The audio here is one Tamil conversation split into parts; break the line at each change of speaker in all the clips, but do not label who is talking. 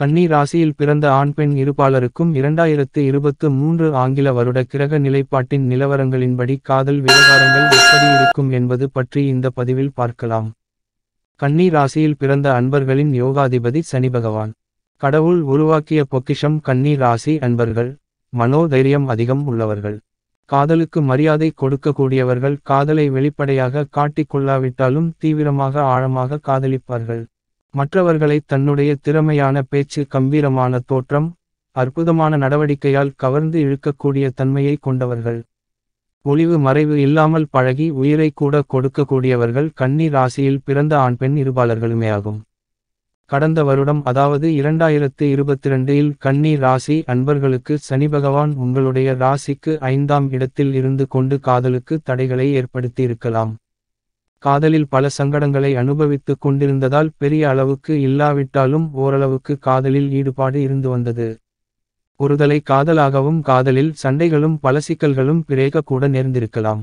கன்னி ராசியில் பிறந்த ஆண் பெண் இருபாலருக்கும் இரண்டாயிரத்து இருபத்து மூன்று ஆங்கில வருட கிரக நிலைப்பாட்டின் நிலவரங்களின்படி காதல் விவகாரங்கள் எப்படி இருக்கும் என்பது பற்றி இந்த பதிவில் பார்க்கலாம் கன்னி ராசியில் பிறந்த அன்பர்களின் யோகாதிபதி சனி பகவான் கடவுள் உருவாக்கிய பொக்கிஷம் கன்னி ராசி அன்பர்கள் மனோதைரியம் அதிகம் உள்ளவர்கள் காதலுக்கு மரியாதை கொடுக்கக்கூடியவர்கள் காதலை வெளிப்படையாக காட்டிக்கொள்ளாவிட்டாலும் தீவிரமாக ஆழமாக காதலிப்பார்கள் மற்றவர்களைத் தன்னுடைய திறமையான பேச்சு கம்பீரமான தோற்றம் அற்புதமான நடவடிக்கையால் கவர்ந்து இழுக்கக்கூடிய தன்மையை கொண்டவர்கள் ஒளிவு மறைவு இல்லாமல் பழகி உயிரை கூட கொடுக்கக்கூடியவர்கள் கண்ணீர் ராசியில் பிறந்த ஆண் பெண் இருபாளர்களுமே ஆகும் கடந்த வருடம் அதாவது இரண்டாயிரத்து இருபத்தி ரெண்டில் கன்னி ராசி அன்பர்களுக்கு சனி பகவான் உங்களுடைய ராசிக்கு ஐந்தாம் இடத்தில் இருந்து கொண்டு காதலுக்கு தடைகளை ஏற்படுத்தி இருக்கலாம் காதலில் பல சங்கடங்களை அனுபவித்துக் கொண்டிருந்ததால் பெரிய அளவுக்கு இல்லாவிட்டாலும் ஓரளவுக்கு காதலில் ஈடுபாடு இருந்து வந்தது ஒருதலை காதலாகவும் காதலில் சண்டைகளும் பல சிக்கல்களும் பிறேக கூட நேர்ந்திருக்கலாம்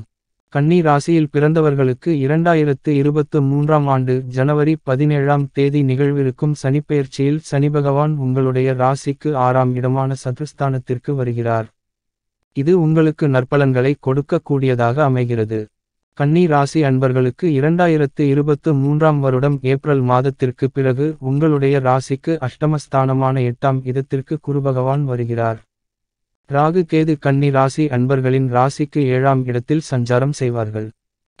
கன்னி ராசியில் பிறந்தவர்களுக்கு இரண்டாயிரத்து இருபத்து மூன்றாம் ஆண்டு ஜனவரி பதினேழாம் தேதி நிகழ்விருக்கும் சனிப்பெயர்ச்சியில் சனிபகவான் உங்களுடைய ராசிக்கு ஆறாம் இடமான சதுஸ்தானத்திற்கு வருகிறார் இது உங்களுக்கு நற்பலன்களை கொடுக்கக்கூடியதாக அமைகிறது கன்னி ராசி அன்பர்களுக்கு இரண்டாயிரத்து இருபத்து மூன்றாம் வருடம் ஏப்ரல் மாதத்திற்கு பிறகு உங்களுடைய ராசிக்கு அஷ்டமஸ்தானமான எட்டாம் இடத்திற்கு குருபகவான் வருகிறார் ராகு கேது கன்னி ராசி அன்பர்களின் ராசிக்கு ஏழாம் இடத்தில் சஞ்சாரம் செய்வார்கள்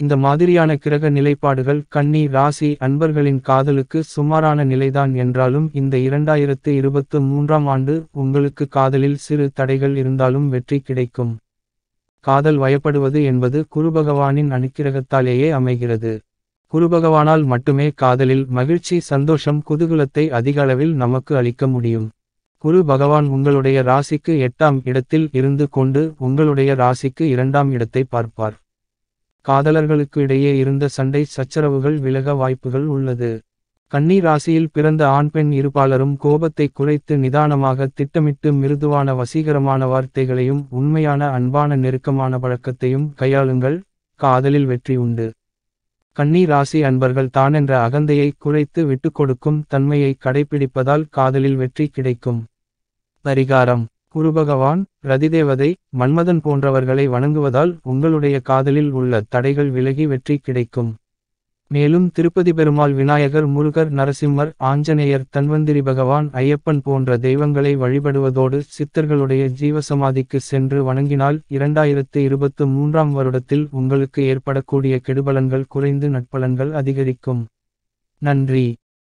இந்த மாதிரியான கிரக நிலைப்பாடுகள் கன்னி ராசி அன்பர்களின் காதலுக்கு சுமாரான நிலைதான் என்றாலும் இந்த இரண்டாயிரத்து இருபத்து மூன்றாம் ஆண்டு உங்களுக்கு காதலில் சிறு தடைகள் இருந்தாலும் வெற்றி கிடைக்கும் காதல் வயப்படுவது என்பது குருபகவானின் அனுக்கிரகத்தாலேயே அமைகிறது குருபகவானால் மட்டுமே காதலில் மகிழ்ச்சி சந்தோஷம் குதூகுலத்தை அதிக அளவில் நமக்கு அளிக்க முடியும் குரு பகவான் உங்களுடைய ராசிக்கு எட்டாம் இடத்தில் இருந்து கொண்டு உங்களுடைய ராசிக்கு இரண்டாம் இடத்தை பார்ப்பார் காதலர்களுக்கு இடையே இருந்த சண்டை சச்சரவுகள் விலக வாய்ப்புகள் உள்ளது கன்னி ராசியில் பிறந்த ஆண் பெண் இருபாலரும் கோபத்தை குறைத்து நிதானமாக திட்டமிட்டு மிருதுவான வசீகரமான வார்த்தைகளையும் உண்மையான அன்பான நெருக்கமான பழக்கத்தையும் கையாளுங்கள் காதலில் வெற்றி உண்டு கன்னி ராசி அன்பர்கள் தானென்ற அகந்தையை குறைத்து விட்டுக்கொடுக்கும் தன்மையை கடைபிடிப்பதால் காதலில் வெற்றி கிடைக்கும் பரிகாரம் குருபகவான் ரதிதேவதை மன்மதன் போன்றவர்களை வணங்குவதால் உங்களுடைய காதலில் உள்ள தடைகள் விலகி வெற்றி கிடைக்கும் மேலும் திருப்பதி பெருமாள் விநாயகர் முருகர் நரசிம்மர் ஆஞ்சநேயர் தன்வந்திரி பகவான் ஐயப்பன் போன்ற தெய்வங்களை வழிபடுவதோடு சித்தர்களுடைய ஜீவசமாதிக்கு சென்று வணங்கினால் இரண்டாயிரத்து இருபத்து மூன்றாம் வருடத்தில் உங்களுக்கு ஏற்படக்கூடிய கெடுபலன்கள் குறைந்து நட்பலன்கள் அதிகரிக்கும் நன்றி